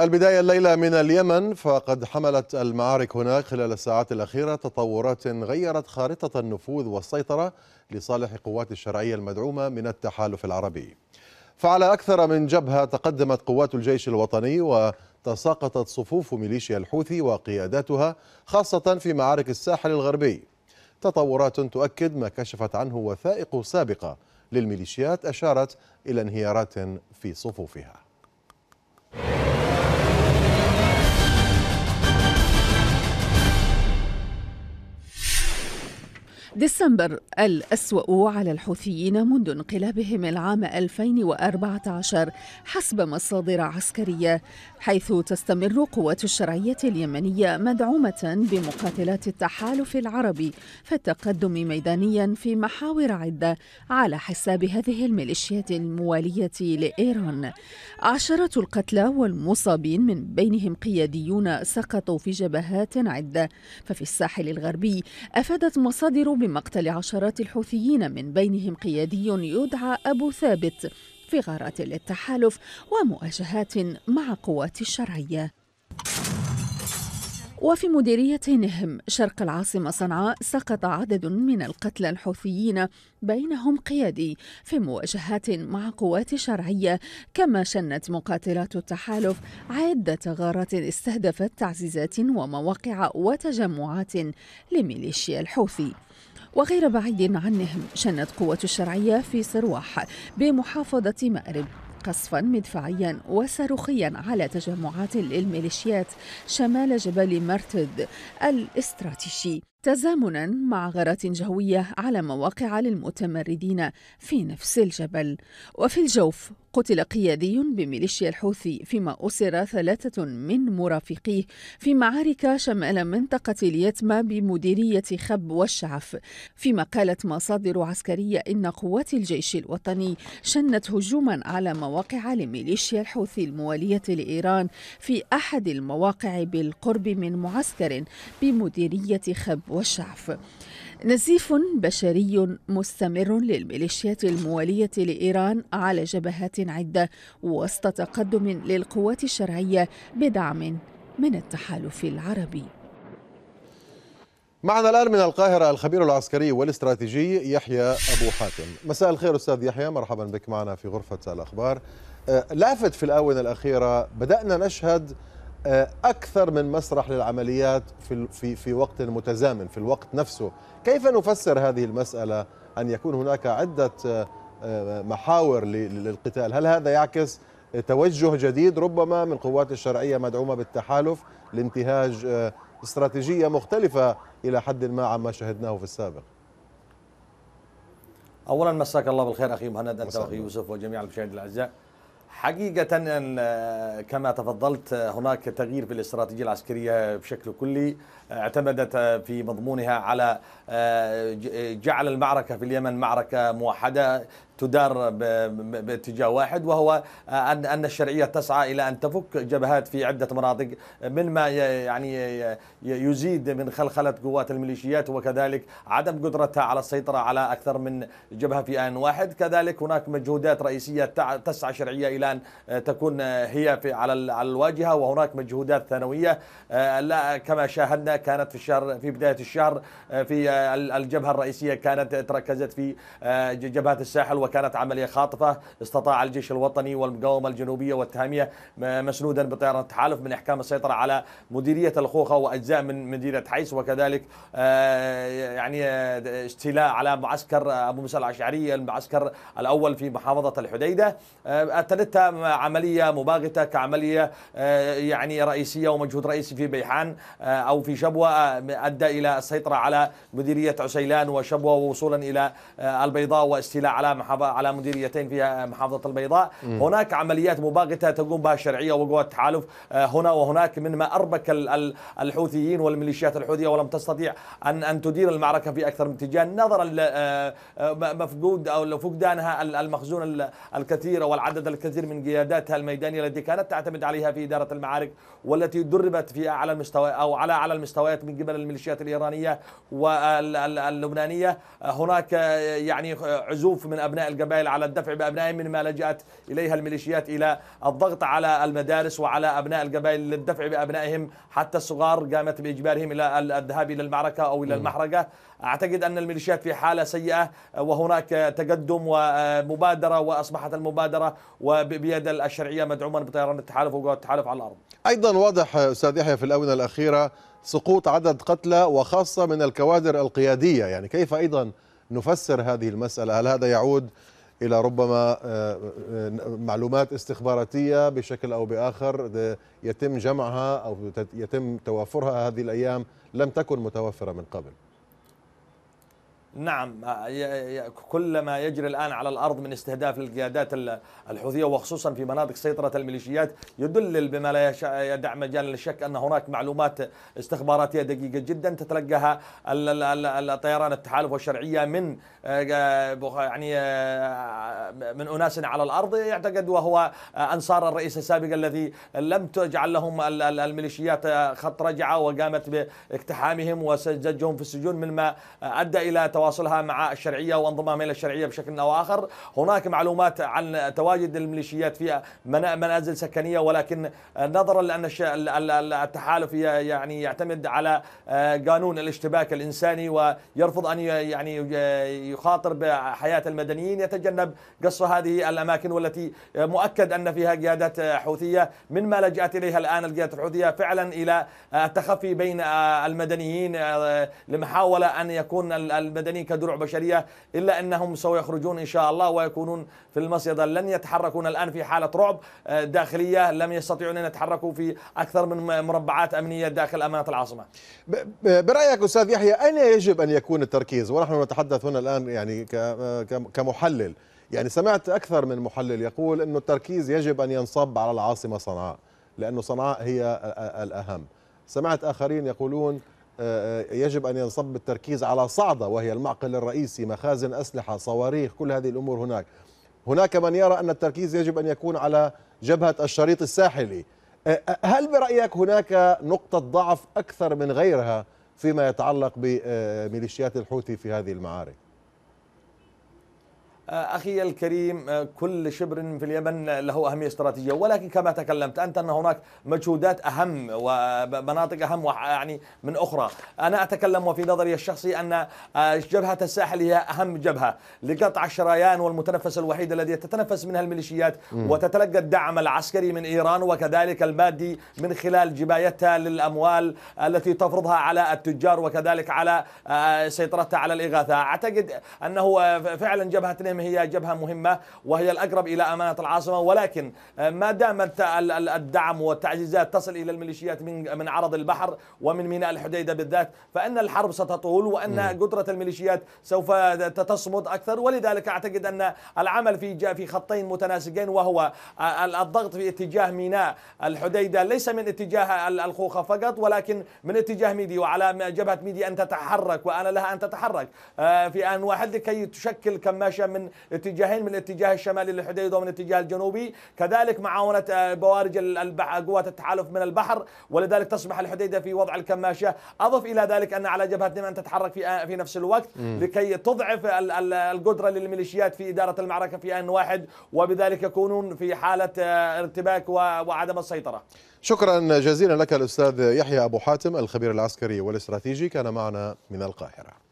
البداية الليلة من اليمن فقد حملت المعارك هناك خلال الساعات الأخيرة تطورات غيرت خارطة النفوذ والسيطرة لصالح قوات الشرعية المدعومة من التحالف العربي فعلى أكثر من جبهة تقدمت قوات الجيش الوطني وتساقطت صفوف ميليشيا الحوثي وقياداتها خاصة في معارك الساحل الغربي تطورات تؤكد ما كشفت عنه وثائق سابقة للميليشيات أشارت إلى انهيارات في صفوفها ديسمبر الأسوأ على الحوثيين منذ انقلابهم العام 2014 حسب مصادر عسكرية حيث تستمر قوات الشرعية اليمنية مدعومة بمقاتلات التحالف العربي في التقدم ميدانيا في محاور عدة على حساب هذه الميليشيات الموالية لإيران عشرة القتلى والمصابين من بينهم قياديون سقطوا في جبهات عدة ففي الساحل الغربي أفادت مصادر بمقتل عشرات الحوثيين من بينهم قيادي يدعى أبو ثابت في غارات للتحالف ومواجهات مع قوات الشرعية وفي مديرية نهم شرق العاصمة صنعاء سقط عدد من القتلى الحوثيين بينهم قيادي في مواجهات مع قوات شرعية كما شنت مقاتلات التحالف عدة غارات استهدفت تعزيزات ومواقع وتجمعات لميليشيا الحوثي وغير بعيد عنهم شنت قوة الشرعية في صرواح بمحافظة مأرب قصفا مدفعيا وصاروخيا على تجمعات للميليشيات شمال جبل مرتد الاستراتيجي تزامنا مع غارات جوية على مواقع للمتمردين في نفس الجبل وفي الجوف قتل قيادي بميليشيا الحوثي فيما أسر ثلاثة من مرافقيه في معارك شمال منطقة اليتمة بمديرية خب والشعف فيما قالت مصادر عسكرية إن قوات الجيش الوطني شنت هجوما على مواقع لميليشيا الحوثي الموالية لإيران في أحد المواقع بالقرب من معسكر بمديرية خب والشعف نزيف بشري مستمر للميليشيات الموالية لإيران على جبهات عدة وسط تقدم للقوات الشرعية بدعم من التحالف العربي معنا الآن من القاهرة الخبير العسكري والاستراتيجي يحيى أبو حاتم مساء الخير أستاذ يحيى مرحبا بك معنا في غرفة الأخبار آه، لافت في الآونة الأخيرة بدأنا نشهد آه، اكثر من مسرح للعمليات في في في وقت متزامن في الوقت نفسه كيف نفسر هذه المساله ان يكون هناك عده آه، آه، محاور للقتال هل هذا يعكس توجه جديد ربما من قوات الشرعيه مدعومه بالتحالف لانتهاج استراتيجيه مختلفه الى حد ما عما شهدناه في السابق اولا مساك الله بالخير اخي مهند انت واخي يوسف وجميع المشاهدين الاعزاء حقيقة آه، كما تفضلت آه، هناك تغيير في الاستراتيجية العسكرية بشكل كلي آه، اعتمدت في مضمونها على جعل المعركة في اليمن معركة موحدة تدار باتجاه واحد وهو ان ان الشرعيه تسعى الى ان تفك جبهات في عده مناطق مما يعني يزيد من خلخله قوات الميليشيات وكذلك عدم قدرتها على السيطره على اكثر من جبهه في ان واحد، كذلك هناك مجهودات رئيسيه تسعى الشرعيه الى ان تكون هي في على الواجهه وهناك مجهودات ثانويه آه، لا كما شاهدنا كانت في الشهر في بدايه الشهر آه، في الجبهه الرئيسيه كانت تركزت في آه، جبهه الساحل وكانت عملية خاطفة استطاع الجيش الوطني والمقاومة الجنوبية والتهامية مسنودا بطيران التحالف من إحكام السيطرة على مديرية الخوخة وأجزاء من مدينة حيس وكذلك آه، يعني آه، استيلاء على معسكر أبو موسى الأشعري المعسكر الأول في محافظة الحديدة آه، أتتها عملية مباغتة كعملية يعني رئيسية ومجهود رئيسي في بيحان أو في شبوة أدى إلى السيطرة على مديرية عسيلان وشبوة ووصولا إلى البيضاء واستيلاء على محافظة محافظة على مديريتين في محافظة البيضاء م. هناك عمليات مباغتة تقوم بها الشرعية وقوات التحالف آه، هنا وهناك مما أربك الحوثيين والميليشيات الحوثية ولم تستطيع أن أن تدير المعركة في أكثر من اتجاه نظرا آه، آه، مفقود أو فقدانها المخزون الكثير والعدد الكثير من قياداتها الميدانية التي كانت تعتمد عليها في إدارة المعارك والتي دربت في أعلى المستوى أو على أعلى المستويات من قبل الميليشيات الإيرانية واللبنانية هناك يعني عزوف من أبناء القبائل على الدفع بأبنائهم مما لجأت إليها الميليشيات إلى الضغط على المدارس وعلى أبناء القبائل للدفع بأبنائهم حتى الصغار قامت بإجبارهم إلى الذهاب إلى المعركة أو إلى المحرقة أعتقد أن الميليشيات في حالة سيئة وهناك تقدم ومبادرة وأصبحت المبادرة وبيد الشرعية مدعوما بطيران التحالف وقوات التحالف على الأرض أيضا واضح أستاذ يحيى في الآونة الأخيرة سقوط عدد قتلى وخاصة من الكوادر القيادية يعني كيف أيضا نفسر هذه المسألة هل هذا يعود إلى ربما آه، آه، معلومات استخباراتية بشكل أو بآخر يتم جمعها أو يتم توافرها هذه الأيام لم تكن متوفرة من قبل نعم آه، كل ما يجري الآن على الأرض من استهداف للقيادات الحوثية وخصوصا في مناطق سيطرة الميليشيات يدلل بما لا يدع مجال للشك أن هناك معلومات استخباراتية دقيقة جدا تتلقاها الطيران التحالف والشرعية من آه، يعني آه، من أناس على الأرض يعتقد وهو أنصار الرئيس السابق الذي لم تجعل لهم الميليشيات خط رجعة وقامت باقتحامهم وسجهم في السجون مما أدى إلى تواصلها مع الشرعية وانضمامها إلى الشرعية بشكل أو آخر هناك معلومات عن تواجد الميليشيات في منازل سكنية ولكن نظرا لأن التحالف يعني يعتمد على آه، قانون الاشتباك الإنساني ويرفض أن يعني يخاطر بحياة المدنيين يتجنب قص هذه الأماكن والتي مؤكد أن فيها قيادات حوثية مما لجأت إليها الآن القيادات الحوثية فعلا إلى التخفي بين آه، المدنيين آه، لمحاولة أن يكون المدنيين يعني كدروع بشرية إلا أنهم سيخرجون إن شاء الله ويكونون في المصيدة لن يتحركون الآن في حالة رعب آه، داخلية لم يستطيعون أن يتحركوا في أكثر من مربعات أمنية داخل أمانة العاصمة برأيك أستاذ يحيى أين يجب أن يكون التركيز ونحن نتحدث هنا الآن يعني آه، كمحلل يعني سمعت أكثر من محلل يقول أنه التركيز يجب أن ينصب على العاصمة صنعاء لأنه صنعاء هي الأهم سمعت آخرين يقولون آه، آه، يجب أن ينصب التركيز على صعدة وهي المعقل الرئيسي مخازن أسلحة صواريخ كل هذه الأمور هناك هناك من يرى أن التركيز يجب أن يكون على جبهة الشريط الساحلي آه، هل برأيك هناك نقطة ضعف أكثر من غيرها فيما يتعلق بميليشيات الحوثي في هذه المعارك؟ آه، أخي الكريم آه، كل شبر في اليمن له أهمية استراتيجية ولكن كما تكلمت أنت أن هناك مجهودات أهم ومناطق أهم يعني من أخرى أنا أتكلم وفي نظري الشخصي أن آه، جبهة الساحل هي أهم جبهة لقطع الشريان والمتنفس الوحيد الذي تتنفس منها الميليشيات وتتلقى الدعم العسكري من إيران وكذلك المادي من خلال جبايتها للأموال التي تفرضها على التجار وكذلك على سيطرتها على الإغاثة أعتقد أنه فعلا جبهة القائم هي جبهة مهمة وهي الأقرب إلى أمانة العاصمة ولكن آه، ما دام الدعم والتعزيزات تصل إلى الميليشيات من من عرض البحر ومن ميناء الحديدة بالذات فإن الحرب ستطول وأن قدرة الميليشيات سوف تصمد أكثر ولذلك أعتقد أن العمل في في خطين متناسقين وهو آه، الضغط في اتجاه ميناء الحديدة ليس من اتجاه الخوخة فقط ولكن من اتجاه ميدي وعلى جبهة ميدي أن تتحرك وأنا لها أن تتحرك آه، في آن واحد لكي تشكل كماشة من من اتجاهين من الاتجاه الشمالي للحديده ومن الاتجاه الجنوبي كذلك معاونه آه، بوارج قوات التحالف من البحر ولذلك تصبح الحديده في وضع الكماشه اضف الى ذلك ان على جبهه نعمان تتحرك في آه، في نفس الوقت لكي تضعف القدره للميليشيات في اداره المعركه في ان واحد وبذلك يكونون في حاله آه، ارتباك وعدم السيطره شكرا جزيلا لك الاستاذ يحيى ابو حاتم الخبير العسكري والاستراتيجي كان معنا من القاهره